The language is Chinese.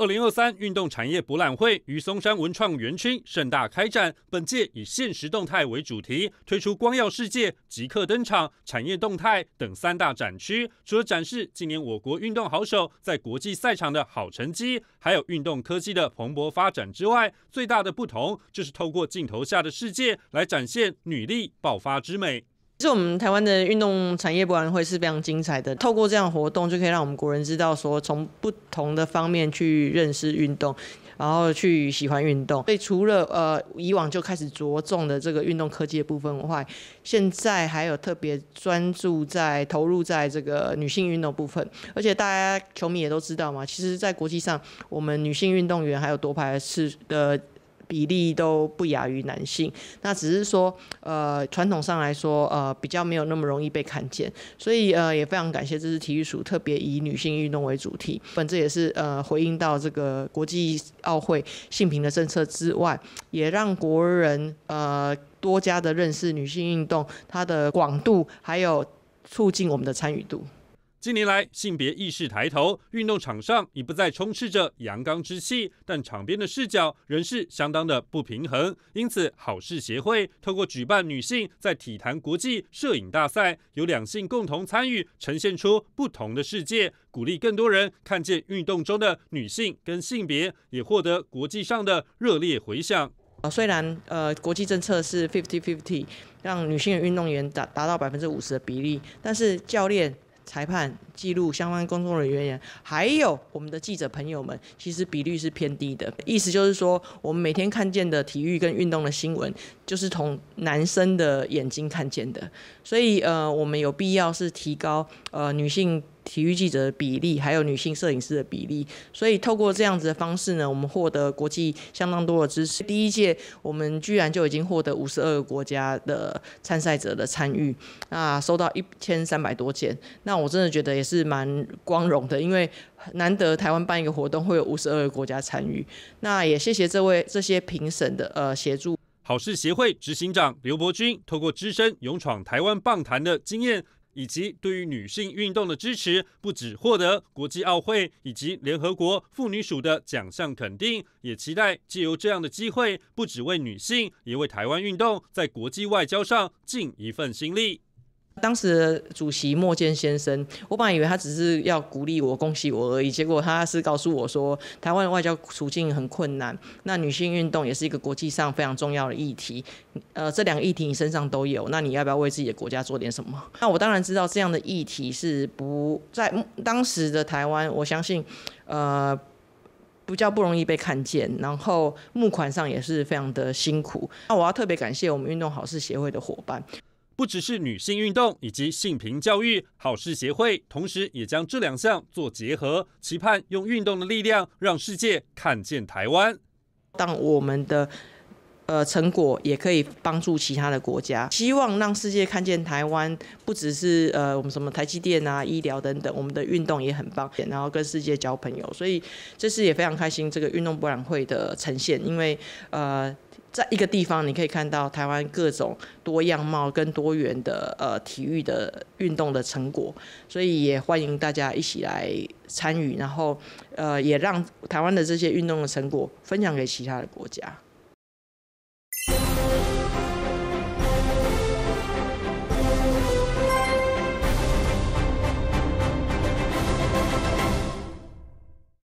二零二三运动产业博览会于嵩山文创园区盛大开展。本届以现实动态为主题，推出光耀世界、即刻登场、产业动态等三大展区。除了展示今年我国运动好手在国际赛场的好成绩，还有运动科技的蓬勃发展之外，最大的不同就是透过镜头下的世界来展现女力爆发之美。其实我们台湾的运动产业博览会是非常精彩的。透过这样的活动，就可以让我们国人知道说，从不同的方面去认识运动，然后去喜欢运动。所以除了呃以往就开始着重的这个运动科技的部分外，现在还有特别专注在投入在这个女性运动部分。而且大家球迷也都知道嘛，其实，在国际上，我们女性运动员还有夺牌是的。比例都不亚于男性，那只是说，呃，传统上来说，呃，比较没有那么容易被看见，所以，呃，也非常感谢，这次体育署特别以女性运动为主题，本质也是呃，回应到这个国际奥会性平的政策之外，也让国人呃多加的认识女性运动它的广度，还有促进我们的参与度。近年来，性别意识抬头，运动场上已不再充斥着阳刚之气，但场边的视角仍是相当的不平衡。因此，好事协会透过举办女性在体坛国际摄影大赛，由两性共同参与，呈现出不同的世界，鼓励更多人看见运动中的女性跟性别，也获得国际上的热烈回响。啊，虽然呃，国际政策是 fifty fifty，让女性的运动员达达到百分之五十的比例，但是教练。裁判、记录相关工作人员，还有我们的记者朋友们，其实比率是偏低的。意思就是说，我们每天看见的体育跟运动的新闻，就是从男生的眼睛看见的。所以，呃，我们有必要是提高呃女性。体育记者的比例，还有女性摄影师的比例，所以透过这样子的方式呢，我们获得国际相当多的支持。第一届我们居然就已经获得五十二个国家的参赛者的参与，那收到一千三百多件，那我真的觉得也是蛮光荣的，因为难得台湾办一个活动会有五十二个国家参与，那也谢谢这位这些评审的呃协助。好事协会执行长刘伯钧透过资身勇闯台湾棒坛的经验。以及对于女性运动的支持，不只获得国际奥会以及联合国妇女署的奖项肯定，也期待借由这样的机会，不只为女性，也为台湾运动在国际外交上尽一份心力。当时主席莫健先生，我本来以为他只是要鼓励我、恭喜我而已，结果他是告诉我说，台湾的外交处境很困难，那女性运动也是一个国际上非常重要的议题，呃，这两个议题你身上都有，那你要不要为自己的国家做点什么？那我当然知道这样的议题是不在当时的台湾，我相信，呃，比较不容易被看见，然后募款上也是非常的辛苦。那我要特别感谢我们运动好事协会的伙伴。不只是女性运动以及性平教育好事协会，同时也将这两项做结合，期盼用运动的力量让世界看见台湾。当我们的呃，成果也可以帮助其他的国家，希望让世界看见台湾不只是呃我们什么台积电啊、医疗等等，我们的运动也很棒，然后跟世界交朋友。所以这次也非常开心这个运动博览会的呈现，因为呃在一个地方你可以看到台湾各种多样貌跟多元的呃体育的运动的成果，所以也欢迎大家一起来参与，然后呃也让台湾的这些运动的成果分享给其他的国家。